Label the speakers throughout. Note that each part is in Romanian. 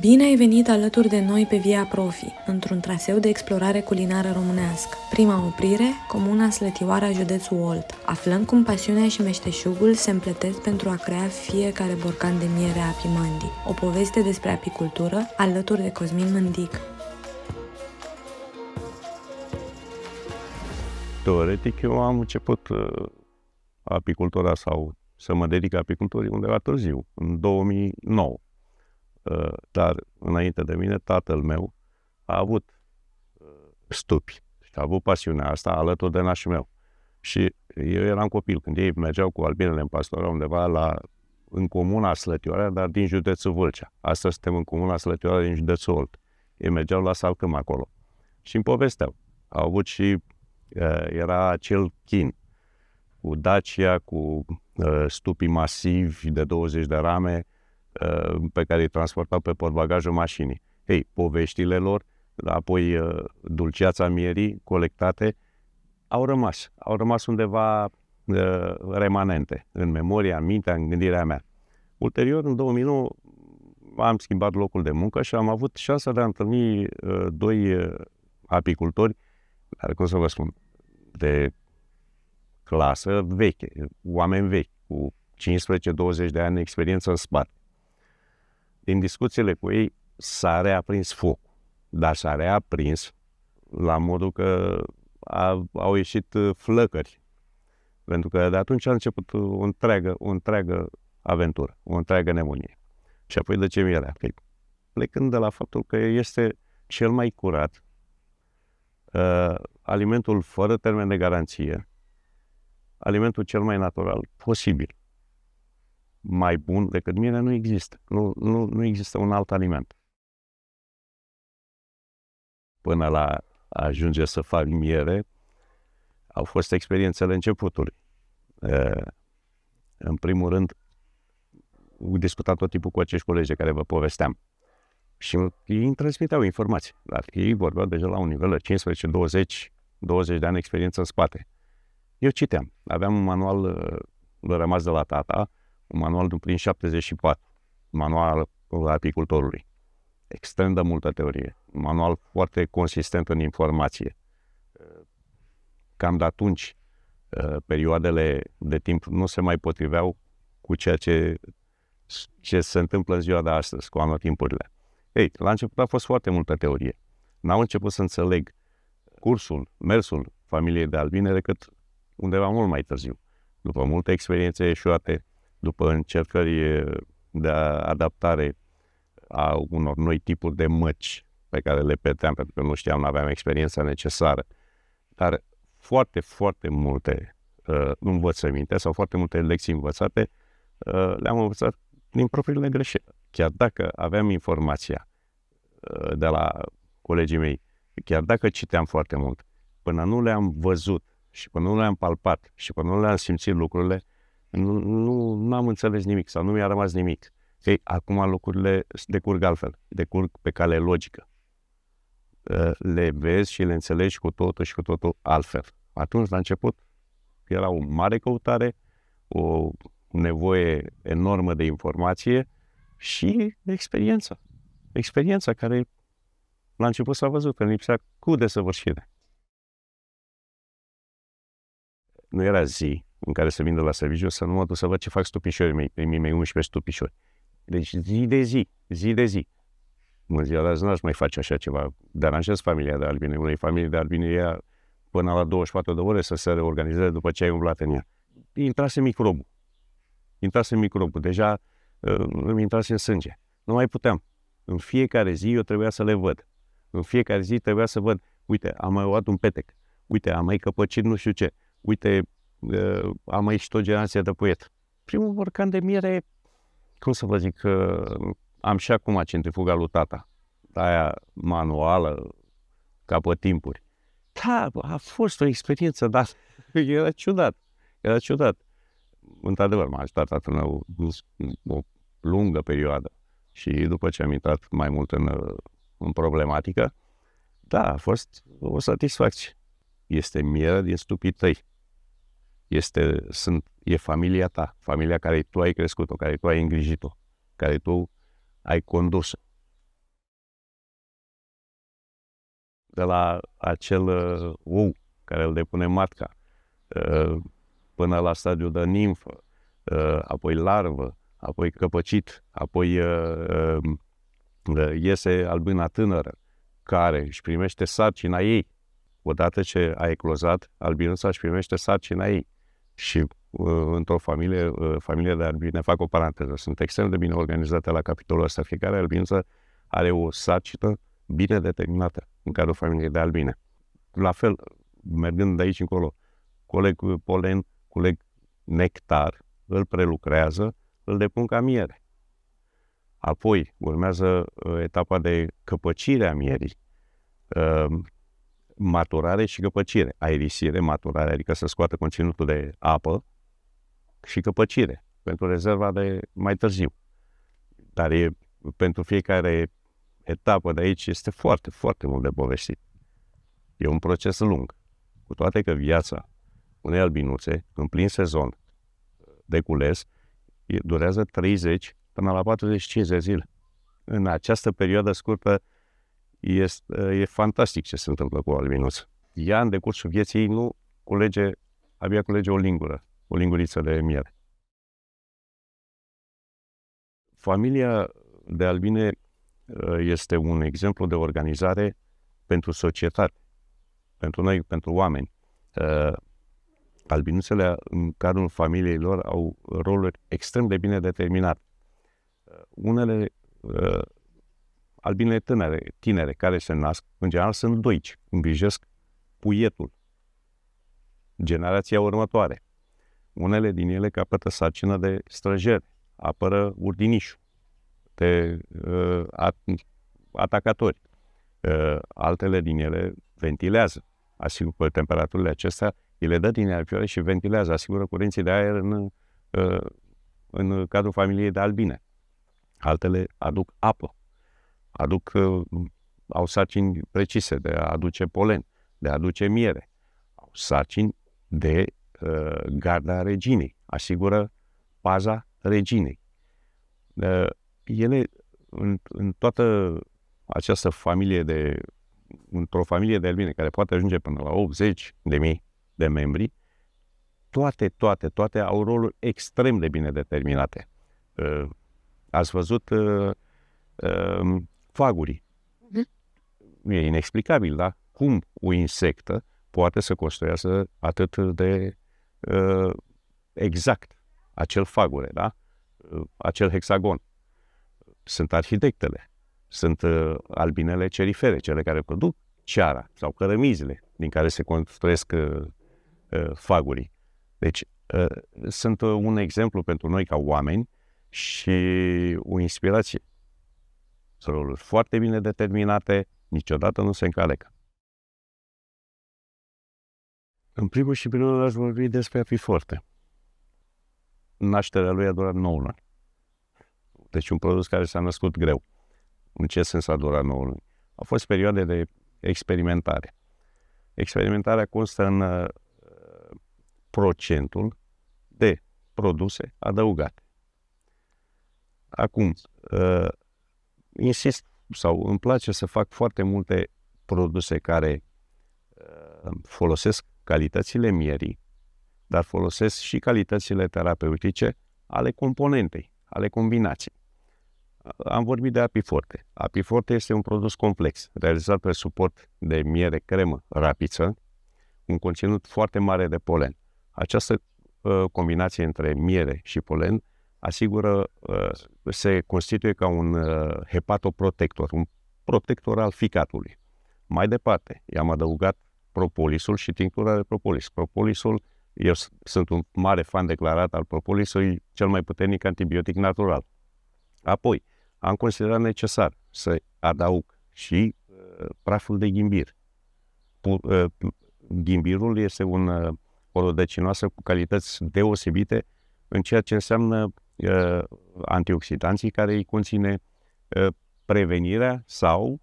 Speaker 1: Bine ai venit alături de noi pe Via Profi, într-un traseu de explorare culinară românească. Prima oprire, comuna Slătioara, județul Olt. Aflăm cum pasiunea și meșteșugul se împletesc pentru a crea fiecare borcan de miere a Apimandi. O poveste despre apicultură, alături de Cosmin Mândic. Teoretic, eu am început uh, apicultura sau să mă dedic apiculturii undeva târziu, în 2009 Eh, dar înainte de mine, tatăl meu a avut eh, stupi și a avut pasiunea asta alături de nașul meu. Și eu eram copil, când ei mergeau cu albinele în pastoră undeva la, în comuna Slătioarea, dar din județul Vâlcea. Astăzi suntem în comuna Slătioarea din județul Olt. Ei mergeau la Salcâm acolo. Și îmi povesteau. Au avut și uh, era acel chin cu Dacia, cu uh, stupi masivi de 20 de rame, uh, Uh, pe care îi transportau pe portbagajul mașinii. Ei, poveștile lor, apoi uh, dulceața mierii colectate, au rămas. Au rămas undeva uh, remanente în memoria, în mintea, în gândirea mea. Ulterior, în 2009, am schimbat locul de muncă și am avut șansa de a întâlni doi apicultori, dar cum să vă spun, de clasă veche, oameni vechi, cu 15-20 de ani experiență în spate din discuțiile cu ei s-a reaprins foc, dar s-a reaprins la modul că a, au ieșit uh, flăcări. Pentru că de atunci a început o întreagă, o întreagă aventură, o întreagă nebunie. Și apoi de ce era? Păi, plecând de la faptul că este cel mai curat, uh, alimentul fără termen de garanție, alimentul cel mai natural posibil mai bun decât mine nu există. Nu, nu, nu există un alt aliment. Până la a ajunge să fac miere, au fost experiențele începutului. În primul rând, discutat tot timpul cu acești colegi de care vă povesteam. Și ei îmi transmiteau informații, dar ei vorbeau deja la un nivel de 15, 20, 20 de ani experiență în spate. Eu citeam, aveam un manual rămas de la tata, Manual din prin 74, manual al apicultorului. Extrem de multă teorie, manual foarte consistent în informație. Cam de atunci, perioadele de timp nu se mai potriveau cu ceea ce, ce se întâmplă în ziua de astăzi, cu anotimpurile. Ei, la început a fost foarte multă teorie. N-am început să înțeleg cursul, mersul familiei de albine decât undeva mult mai târziu. După multe experiențe eșuate, după încercări de adaptare a unor noi tipuri de măci pe care le peteam, pentru că nu știam, nu aveam experiența necesară. Dar foarte, foarte multe uh, învățăminte sau foarte multe lecții învățate uh, le-am învățat din propriile greșeli. Chiar dacă aveam informația uh, de la colegii mei, chiar dacă citeam foarte mult, până nu le-am văzut și până nu le-am palpat și până nu le-am simțit lucrurile, nu, nu am înțeles nimic sau nu mi-a rămas nimic. Ei, acum lucrurile decurg altfel, decurg pe cale logică. Ă, le vezi și le înțelegi cu totul și cu totul altfel. Atunci, la început, era o mare căutare, o nevoie enormă de informație și experiența. experiență. Experiența care la început s-a văzut că lipsea cu desăvârșire. Nu era zi, în care să vin de la serviciu, să nu mă duc să văd ce fac stupișorii mei, primii mei 11 stupișori. Deci zi de zi, zi de zi. În ziua de azi n-aș mai face așa ceva. Deranjez familia de albine. Unei familii de albine ea până la 24 de ore să se reorganizeze după ce ai umblat în ea. Intrase microbul. Intrase microbul. Deja uh, îmi intrase în sânge. Nu mai puteam. În fiecare zi eu trebuia să le văd. În fiecare zi trebuia să văd, uite, am mai luat un petec. Uite, am mai căpăcit nu știu ce. Uite, am aici o generație de poet. Primul borcan de miere, cum să vă zic, am și acum centrifuga lui tata, aia manuală, ca pe timpuri. Da, a fost o experiență, dar era ciudat, era ciudat. Într-adevăr, m-a ajutat tatăl meu o lungă perioadă și după ce am intrat mai mult în, în problematică, da, a fost o satisfacție. Este mieră din stupii tăi. Este, sunt, e familia ta, familia care tu ai crescut-o, care tu ai îngrijit-o, care tu ai condus-o. De la acel uh, ou care îl depune matca, uh, până la stadiul de nimfă, uh, apoi larvă, apoi căpăcit, apoi uh, um, uh, iese albâna tânără, care își primește sarcina ei. Odată ce a eclozat, albinuța își primește sarcina ei și uh, într-o familie, uh, familie de albine, fac o paranteză, sunt extrem de bine organizate la capitolul ăsta. Fiecare albință are o sarcină bine determinată în cadrul familiei de albine. La fel, mergând de aici încolo, coleg polen, coleg nectar, îl prelucrează, îl depun ca miere. Apoi urmează uh, etapa de căpăcire a mierii maturare și căpăcire. Aerisire, maturare, adică să scoată conținutul de apă și căpăcire pentru rezerva de mai târziu. Dar e, pentru fiecare etapă de aici este foarte, foarte mult de povestit. E un proces lung. Cu toate că viața unei albinuțe, în plin sezon de cules, durează 30 până la 40-50 zile. În această perioadă scurtă este, e fantastic ce se întâmplă cu albinuț. Ea, în decursul vieții, nu culege, abia culege o lingură, o linguriță de miere. Familia de albine uh, este un exemplu de organizare pentru societate, pentru noi, pentru oameni. Uh, albinuțele, în cadrul familiei lor, au roluri extrem de bine determinate. Uh, unele albinele tânere, tinere care se nasc, în general sunt doici, îngrijesc puietul, generația următoare. Unele din ele capătă sarcină de străjeri, apără urdinișul de uh, at- atacatori. Uh, altele din ele ventilează, asigură cu temperaturile acestea, ele dă din alfioare și ventilează, asigură curenții de aer în, uh, în cadrul familiei de albine. Altele aduc apă aduc, uh, au sarcini precise de a aduce polen, de a aduce miere. Au sarcini de uh, garda reginei, asigură paza reginei. Uh, ele, în, în toată această familie de, într-o familie de albine care poate ajunge până la 80 de mii de membri, toate, toate, toate au roluri extrem de bine determinate. Uh, ați văzut uh, uh, fagurii. Mhm. Nu e inexplicabil, da? Cum o insectă poate să construiască atât de uh, exact acel fagure, da? Uh, acel hexagon. Sunt arhitectele, sunt uh, albinele cerifere, cele care produc ceara sau cărămizile din care se construiesc uh, uh, fagurii. Deci uh, sunt uh, un exemplu pentru noi ca oameni și o inspirație roluri foarte bine determinate, niciodată nu se încalecă. În primul și primul rând aș vorbi despre a fi forte. Nașterea lui a durat 9 luni. Deci un produs care s-a născut greu. În ce sens a durat 9 luni? Au fost perioade de experimentare. Experimentarea constă în uh, procentul de produse adăugate. Acum, uh, insist sau îmi place să fac foarte multe produse care uh, folosesc calitățile mierii, dar folosesc și calitățile terapeutice ale componentei, ale combinației. Uh, am vorbit de apiforte. Apiforte este un produs complex, realizat pe suport de miere cremă rapiță, un conținut foarte mare de polen. Această uh, combinație între miere și polen asigură, uh, se constituie ca un uh, hepatoprotector, un protector al ficatului. Mai departe, i-am adăugat propolisul și tinctura de propolis. Propolisul, eu sunt un mare fan declarat al propolisului, cel mai puternic antibiotic natural. Apoi, am considerat necesar să adaug și uh, praful de ghimbir. ghimbirul este un uh, o rădăcinoasă cu calități deosebite în ceea ce înseamnă antioxidanții care îi conține prevenirea sau,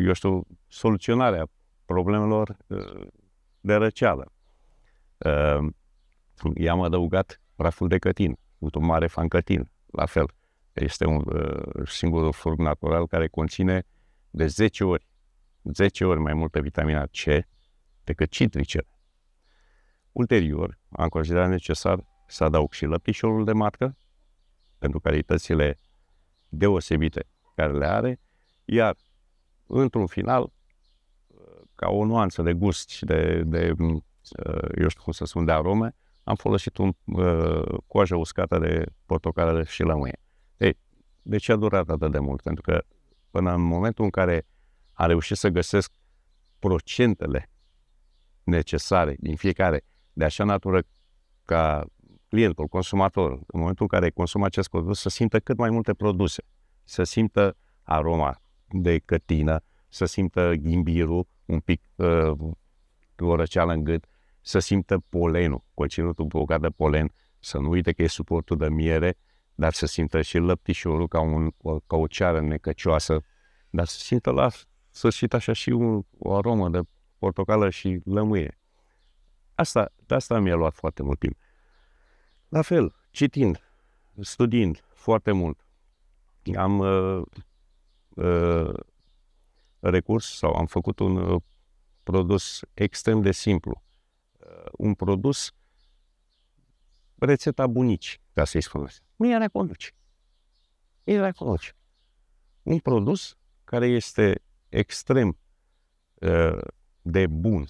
Speaker 1: eu știu, soluționarea problemelor de răceală. I-am adăugat raful de cătin. un mare fan cătin, la fel. Este un singur furg natural care conține de 10 ori, 10 ori mai multă vitamina C decât citricele. Ulterior, am considerat necesar să adaug și lăptișorul de marcă, pentru calitățile deosebite care le are, iar într-un final, ca o nuanță de gust și de, de eu știu cum să spun, de arome, am folosit un uh, coajă uscată de portocală și lămâie. Ei, de ce a durat atât de mult? Pentru că până în momentul în care a reușit să găsesc procentele necesare din fiecare de așa natură ca clientul, consumatorul, în momentul în care consumă acest produs, să simtă cât mai multe produse, să simtă aroma de cătină, să simtă ghimbirul, un pic uh, o răceală în gât, să simtă polenul, conținutul bogat de polen, să nu uite că e suportul de miere, dar să simtă și lăptișorul ca, un, ca o ceară necăcioasă, dar să simtă la sfârșit așa și un, o aromă de portocală și lămâie. Asta, de asta mi-a luat foarte mult timp. La fel, citind, studiind foarte mult, am uh, uh, recurs sau am făcut un uh, produs extrem de simplu. Uh, un produs, rețeta bunici, ca să-i spun așa. Nu era conduci. Era conduci. Un produs care este extrem uh, de bun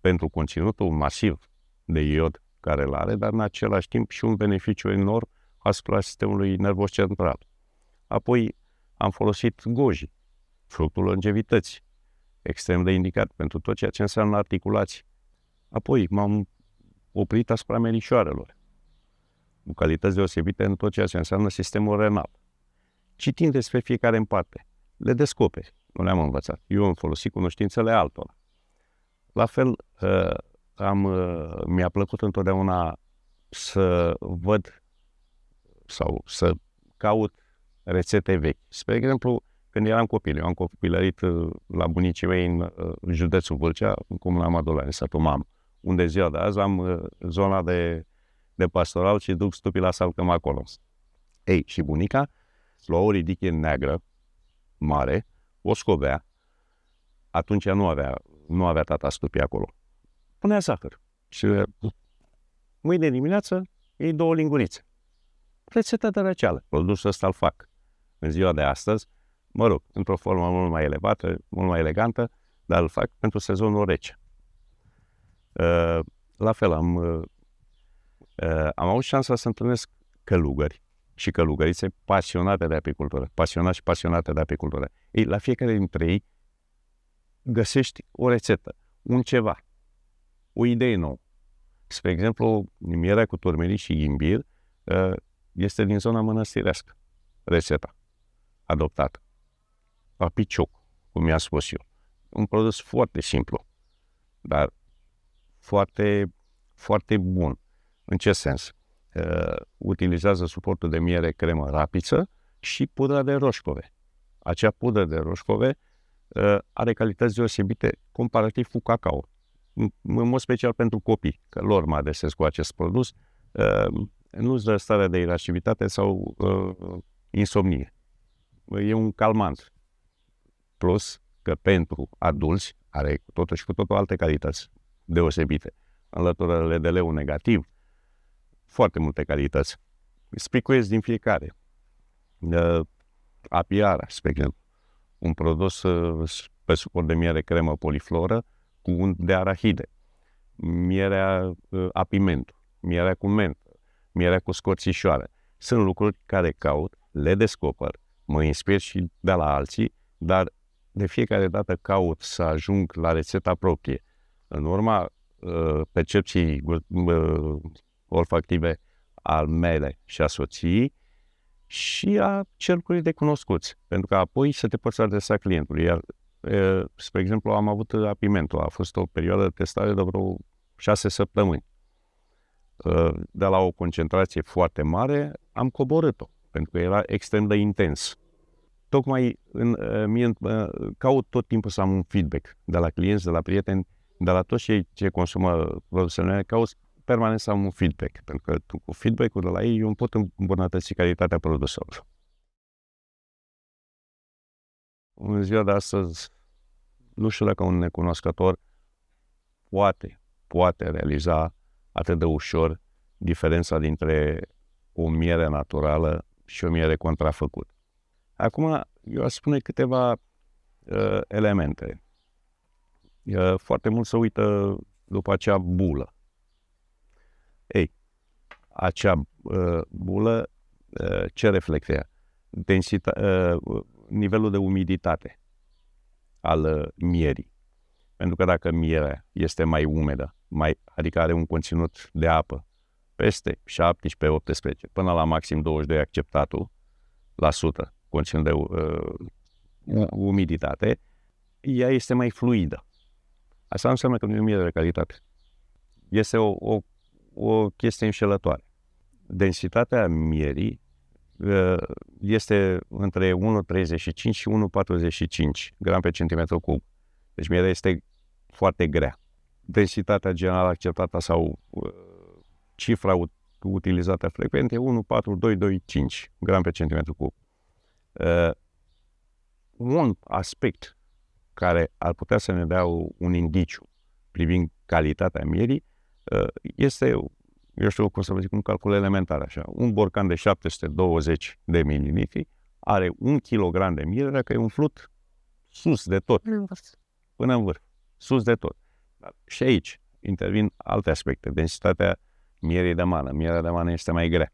Speaker 1: pentru conținutul masiv de iod care îl are, dar în același timp și un beneficiu enorm asupra sistemului nervos central. Apoi am folosit goji, fructul longevității, extrem de indicat pentru tot ceea ce înseamnă articulații. Apoi m-am oprit asupra merișoarelor, cu calități deosebite în tot ceea ce înseamnă sistemul renal. Citind despre fiecare în parte, le descoperi. Nu le-am învățat. Eu am folosit cunoștințele altora. La fel, ă, am, uh, mi-a plăcut întotdeauna să văd sau să caut rețete vechi. Spre exemplu, când eram copil, eu am copilărit uh, la bunicii mei în uh, județul Vâlcea, în am Madolani, în satul Mam, unde ziua de azi am zona de, de pastoral și duc stupii la salcăm acolo. Ei, și bunica lua o ridiche neagră, mare, o scovea, atunci nu avea, nu avea tata stupii acolo punea zahăr. Și uh, mâine dimineață iei două lingurițe. Rețeta de răceală. Produsul ăsta îl fac în ziua de astăzi, mă rog, într-o formă mult mai elevată, mult mai elegantă, dar îl fac pentru sezonul rece. Uh, la fel, am, uh, am avut șansa să întâlnesc călugări și călugărițe pasionate de apicultură, pasionați și pasionate de apicultură. Ei, la fiecare dintre ei găsești o rețetă, un ceva, o idee nouă. Spre exemplu, mierea cu turmeric și ghimbir ă, este din zona mănăstirească, rețeta adoptată. Apicioc, cum i-am spus eu. Un produs foarte simplu, dar foarte, foarte bun. În ce sens? Ă, utilizează suportul de miere cremă rapiță și pudra de roșcove. Acea pudră de roșcove ă, are calități deosebite comparativ cu cacao în mod special pentru copii, că lor mă adresez cu acest produs, ehm, nu-ți dă starea de irascibilitate sau uh, insomnie. E un calmant. Plus că pentru adulți are totuși cu totul alte calități deosebite. Înlătură de leu negativ, foarte multe calități. Spicuiesc din fiecare. Uh, apiara, spre exemplu. Un produs uh, pe suport de miere cremă polifloră, uh, cu unt de arahide, mierea ă, a piment, mierea cu mentă, mierea cu scorțișoare. Sunt lucruri care caut, le descoper, mă inspir și de la alții, dar de fiecare dată caut să ajung la rețeta proprie. În urma ă, percepției ă, olfactive al mele și a soției și a cercului de cunoscuți, pentru că apoi să te poți adresa clientului. Iar Spre exemplu, am avut apimentul A fost o perioadă de testare de vreo șase săptămâni. De la o concentrație foarte mare, am coborât-o, pentru că era extrem de intens. Tocmai în, mie, caut tot timpul să am un feedback de la clienți, de la prieteni, de la toți cei ce consumă produsele mele, caut permanent să am un feedback, pentru că cu feedback-ul de la ei eu îmi pot îmbunătăți calitatea produselor în ziua de astăzi, nu știu dacă un necunoscător poate, poate realiza atât de ușor diferența dintre o miere naturală și o miere contrafăcută. Acum, eu aș spune câteva uh, elemente. Uh, foarte mult se uită după acea bulă. Ei, acea uh, bulă uh, ce reflectă ea? Densita, uh, nivelul de umiditate al uh, mierii. Pentru că dacă mierea este mai umedă, mai, adică are un conținut de apă peste 17, 18, până la maxim 22 acceptatul la sută conținut de uh, da. umiditate, ea este mai fluidă. Asta nu înseamnă că nu e miere de calitate. Este o, o, o chestie înșelătoare. Densitatea mierii Ă, este între 1,35 și 1,45 gram pe centimetru cub. Deci mierea este foarte grea. Densitatea generală acceptată sau ă, cifra utilizată frecvent e 1,4225 gram pe centimetru cub. Ă, un aspect care ar putea să ne dea un indiciu privind calitatea mierii este eu știu cum să vă zic, un calcul elementar așa, un borcan de 720 de mililitri are un kilogram de miere dacă e umflut sus de tot. Până în vârf. Până în vârf. Sus de tot. Dar și aici intervin alte aspecte. Densitatea mierei de mană. Mierea de mană este mai grea.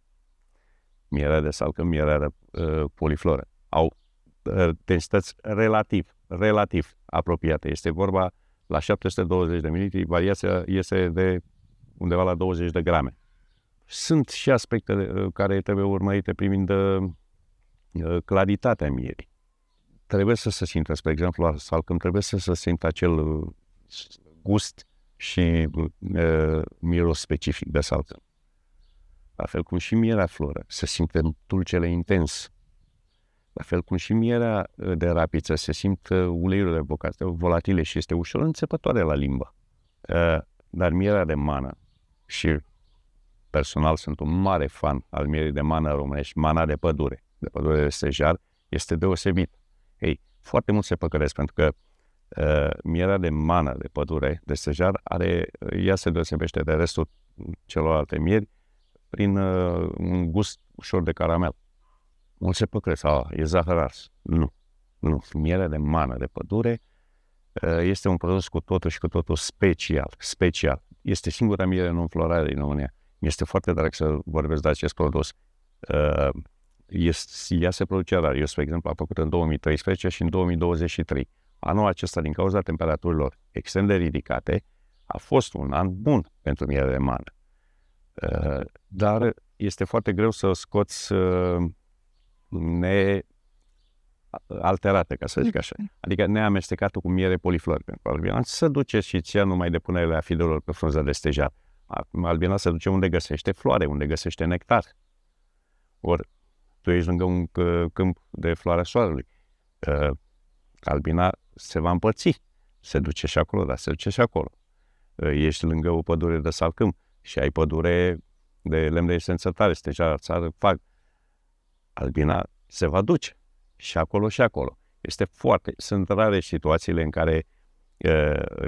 Speaker 1: Mierea de salcă, mierea de uh, ă, polifloră. Au uh, densități relativ, relativ apropiate. Este vorba la 720 de mililitri, variația este de undeva la 20 de grame. Sunt și aspecte uh, care trebuie urmărite privind uh, uh, claritatea mierii. Trebuie să se simtă, spre exemplu, la salcâm, trebuie să se simtă acel gust și uh, miros specific de salcâm. La fel cum și mierea floră, se simte dulcele intens. La fel cum și mierea de rapiță, se simt uleiurile bocate, volatile și este ușor înțepătoare la limbă. Uh, dar mierea de mană și personal sunt un mare fan al mierii de mană românești, mana de pădure, de pădure de stejar, este deosebit. Ei, foarte mult se păcălesc pentru că uh, mierea de mană de pădure de stejar are, uh, ea se deosebește de restul celorlalte mieri prin uh, un gust ușor de caramel. Mulți se păcălesc, a, e zahăr ars. Nu, nu. Mierea de mană de pădure uh, este un produs cu totul și cu totul special, special este singura miere non-florare din România. Mi-este foarte drag să vorbesc de acest produs. Uh, este, ea se produce rar. Eu, spre exemplu, am făcut în 2013 și în 2023. Anul acesta, din cauza temperaturilor extrem de ridicate, a fost un an bun pentru de mană. Uh, dar este foarte greu să scoți uh, ne alterată, ca să zic așa. Mm-hmm. Adică neamestecatul cu miere poliflor pentru albina. să duce și ția mai de punerea fidelor pe frunza de stejar. Albina să duce unde găsește floare, unde găsește nectar. Ori tu ești lângă un câmp de floarea soarelui. Albina se va împărți. Se duce și acolo, dar se duce și acolo. Ești lângă o pădure de salcâm și ai pădure de lemn de esență tare, stejar, țară, fac Albina se va duce și acolo și acolo. Este foarte, sunt rare situațiile în care uh, ă,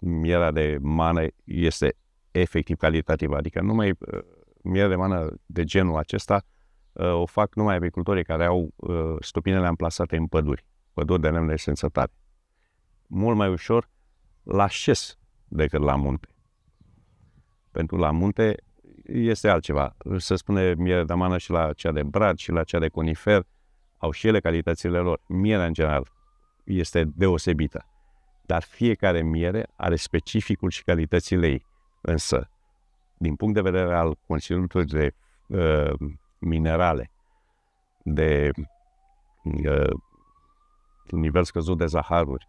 Speaker 1: mierea de mană este efectiv calitativă, adică numai uh, ă, mierea de mană de genul acesta uh, o fac numai agricultorii care au uh, stupinele amplasate în păduri, păduri de lemn esență tare. Mult mai ușor la șes decât la munte. Pentru la munte este altceva. Se spune miere de mană și la cea de brad și la cea de conifer, uh, au și ele calitățile lor. Mierea, în general, este deosebită. Dar fiecare miere are specificul și calitățile ei. Însă, din punct de vedere al conținutului de uh, minerale, de uh, nivel scăzut de zaharuri,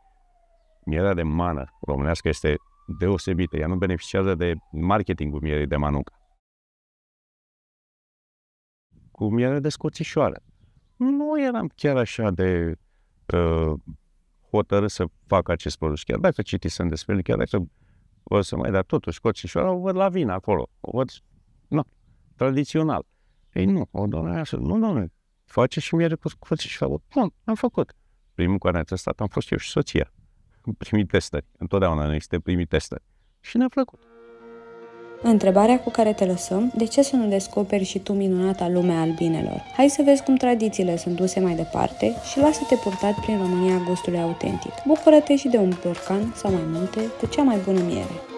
Speaker 1: mierea de mană românească este deosebită. Ea nu beneficiază de marketingul mierii de manuca. Cu miere de scoțișoară nu eram chiar așa de uh, hotărât să fac acest produs. Chiar dacă citisem despre el, chiar dacă o să mai, dar totuși, coțișoara o văd la vin acolo. O văd, nu, tradițional. Ei nu, o doamnă așa, nu, doamne, face și mi-a recurs coțișoara. Bun, am făcut. Primul care a testat am fost eu și soția. Am primit testări. Întotdeauna ne este primit testări. Și ne-a plăcut. Întrebarea cu care te lăsăm, de ce să nu descoperi și tu minunata lumea albinelor? Hai să vezi cum tradițiile sunt duse mai departe și lasă-te purtat prin România gustului autentic. Bucură-te și de un borcan sau mai multe cu cea mai bună miere.